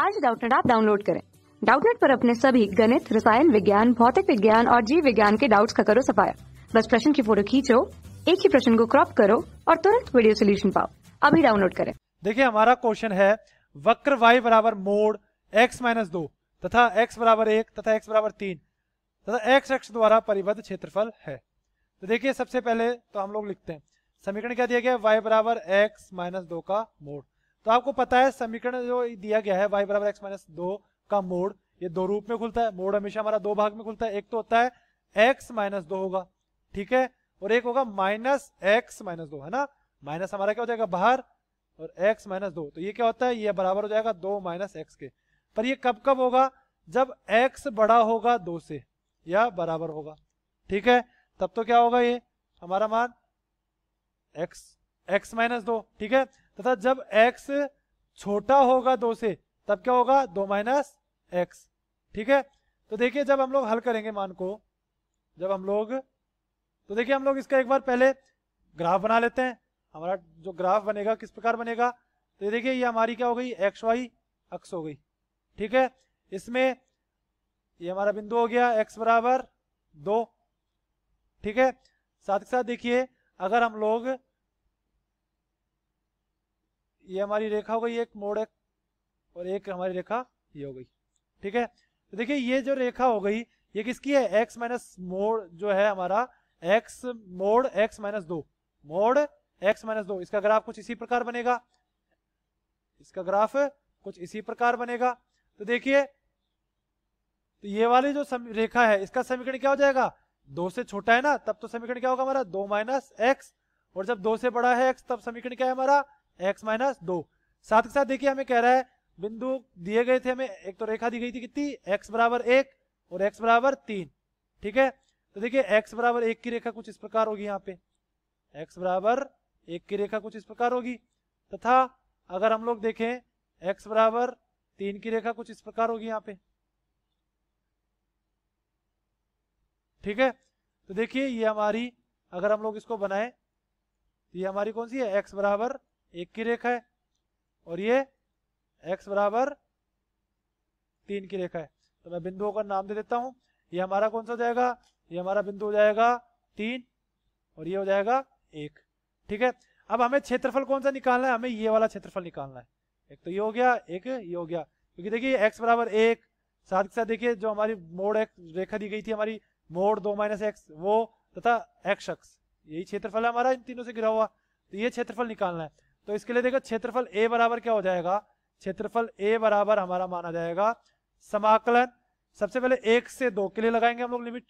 आज डाउटनेट आप डाउनलोड करें डाउटनेट पर अपने सभी गणित रसायन विज्ञान भौतिक विज्ञान और जीव विज्ञान के डाउट्स का करो सफाया बस प्रश्न की फोटो खींचो एक ही प्रश्न को क्रॉप करो और तुरंत वीडियो सोल्यूशन पाओ अभी डाउनलोड करें देखिए हमारा क्वेश्चन है वक्र वाई बराबर मोड एक्स माइनस दो तथा एक्स बराबर एक तथा एक्स बराबर तीन तथा एक्स एक्स द्वारा परिबद्ध क्षेत्रफल है तो देखिए सबसे पहले तो हम लोग लिखते हैं समीकरण क्या दिया गया वाई बराबर एक्स माइनस दो का मोड तो आपको पता है समीकरण जो दिया गया है वाई बराबर एक्स माइनस दो का मोड ये दो रूप में खुलता है मोड हमेशा हमारा दो भाग में खुलता है एक तो होता है एक्स माइनस दो होगा ठीक है और एक होगा माइनस एक्स माइनस दो है ना माइनस हमारा क्या हो जाएगा बाहर और एक्स माइनस दो तो ये क्या होता है ये बराबर हो जाएगा दो माइनस एक्स के पर ये कब कब होगा जब एक्स बड़ा होगा दो से या बराबर होगा ठीक है तब तो क्या होगा ये हमारा मान एक्स एक्स माइनस दो ठीक है तथा जब एक्स छोटा होगा दो से तब क्या होगा दो माइनस एक्स ठीक है तो देखिए जब हम लोग हल करेंगे मान को जब हम लोग तो देखिए हम लोग इसका एक बार पहले ग्राफ बना लेते हैं हमारा जो ग्राफ बनेगा किस प्रकार बनेगा तो ये देखिए ये हमारी क्या हो गई एक्स वाई अक्स हो गई ठीक है इसमें ये हमारा बिंदु हो गया एक्स बराबर दो ठीक है साथ ही साथ देखिए अगर हम लोग ये हमारी रेखा हो गई एक मोड़ एक और एक हमारी रेखा ये हो गई ठीक है तो देखिए ये जो रेखा हो गई ये किसकी है एक्स माइनस मोड़ जो है हमारा एक्स मोड़ एक्स माइनस दो मोड़ एक्स माइनस दो इसका ग्राफ कुछ इसी प्रकार बनेगा इसका ग्राफ कुछ इसी प्रकार बनेगा तो देखिए तो ये वाली जो रेखा है इसका समीकरण क्या हो जाएगा दो से छोटा है ना तब तो समीकरण क्या होगा हमारा दो माइनस एक्स और जब दो से बड़ा है एक्स तब समीकरण क्या है हमारा एक्स माइनस दो साथ के साथ देखिए हमें कह रहा है बिंदु दिए गए थे हमें एक तो रेखा दी गई थी कितनी एक्स बराबर एक और एक्स बराबर तीन ठीक है तो देखिए एक्स बराबर एक की रेखा कुछ इस प्रकार होगी यहाँ पे एक्स बराबर एक की रेखा कुछ इस प्रकार होगी तथा अगर हम लोग देखें एक्स बराबर तीन की रेखा कुछ इस प्रकार होगी यहाँ पे ठीक है तो देखिए ये हमारी अगर हम लोग इसको बनाए तो ये हमारी कौन सी है एक्स बराबर एक की रेखा है और ये एक्स बराबर तीन की रेखा है तो मैं बिंदुओं का नाम दे देता हूं ये हमारा कौन सा हो जाएगा ये हमारा बिंदु हो जाएगा तीन और ये हो जाएगा एक ठीक है अब हमें क्षेत्रफल कौन सा निकालना है हमें ये वाला क्षेत्रफल निकालना है एक तो ये हो गया एक ये हो गया क्योंकि देखिए एक्स बराबर एक साथ के साथ देखिए जो हमारी मोड़ एक रेखा दी गई थी हमारी मोड़ दो माइनस एक्स वो तथा एक्स अक्ष यही क्षेत्रफल है हमारा इन तीनों से गिरा हुआ तो ये क्षेत्रफल निकालना है तो इसके लिए देखो क्षेत्रफल ए बराबर क्या हो जाएगा क्षेत्रफल ए बराबर हमारा माना जाएगा समाकलन सबसे पहले एक से दो के लिए लगाएंगे हम लोग लिमिट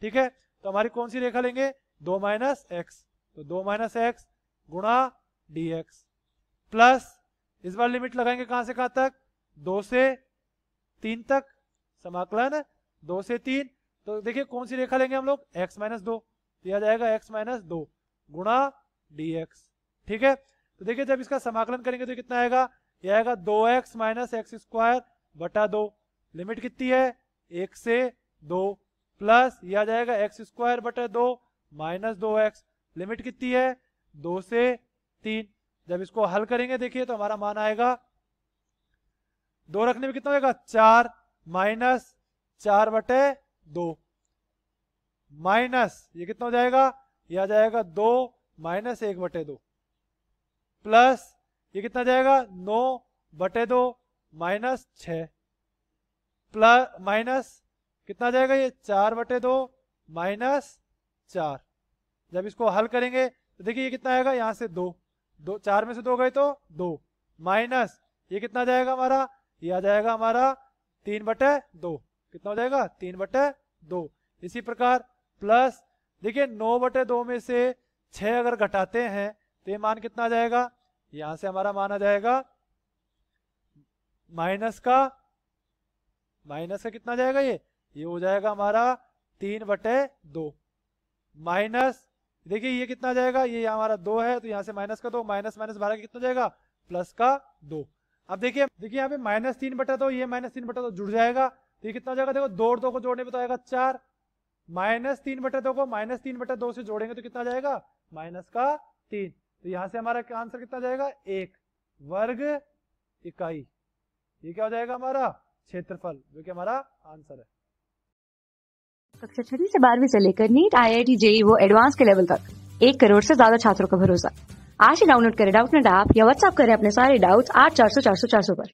ठीक है तो हमारी कौन सी रेखा लेंगे दो माइनस एक्स तो दो माइनस एक्स गुणा डी एक्स प्लस इस बार लिमिट लगाएंगे कहां से कहां तक दो से तीन तक समाकलन दो से तीन तो देखिए कौन सी रेखा लेंगे हम लोग एक्स माइनस दो दिया जाएगा एक्स माइनस दो गुणा डी एक्स ठीक है देखिए जब इसका समाकलन करेंगे तो कितना आएगा यह आएगा दो एक्स माइनस एक्स स्क्वायर बटा दो लिमिट कितनी है एक से दो प्लस यह आ जाएगा एक्स स्क्वायर बटा दो माइनस दो एक्स लिमिट कितनी है दो से तीन जब इसको हल करेंगे देखिए तो हमारा मान आएगा दो रखने में कितना आएगा चार माइनस चार बटे दो माइनस ये कितना हो जाएगा यह आ जाएगा दो माइनस एक बटे दो प्लस ये कितना जाएगा नौ बटे दो माइनस छ प्लस माइनस कितना जाएगा ये चार बटे दो माइनस चार जब इसको हल करेंगे तो देखिए ये कितना आएगा यहाँ से दो दो चार में से दो गए तो दो माइनस ये कितना जाएगा हमारा ये आ जाएगा हमारा तीन बटे दो कितना हो जाएगा तीन बटे दो इसी प्रकार प्लस देखिए नौ बटे दो में से छ अगर घटाते हैं तो ये मान कितना आ जाएगा यहां से हमारा मान आ जाएगा माइनस का माइनस का कितना जाएगा ये ये हो जाएगा हमारा तीन बटे दो माइनस देखिए ये कितना जाएगा ये हमारा दो है तो यहाँ से माइनस का दो माइनस माइनस बारह का कितना जाएगा प्लस का दो अब देखिए देखिए यहाँ पे माइनस तीन बटा दो ये माइनस तीन बटा दो जुड़ जाएगा तो ये कितना जाएगा देखो दो और दो को जोड़ने में तो आएगा चार माइनस तीन बटा दो को माइनस तीन बटा दो से जोड़ेंगे तो कितना जाएगा माइनस का तीन तो यहां से हमारा आंसर कितना जाएगा एक वर्ग इकाई ये क्या हो जाएगा हमारा क्षेत्रफल जो कि हमारा आंसर है कक्षा छठी से बारहवीं से लेकर NEET I I T JEE वो एडवांस के लेवल तक एक करोड़ से ज्यादा छात्रों का भरोसा आज ही डाउनलोड करें डाउट नेट ऐप या व्हाट्सएप करें अपने सारे डाउट्स आठ चार सौ चार सौ चार सौ पर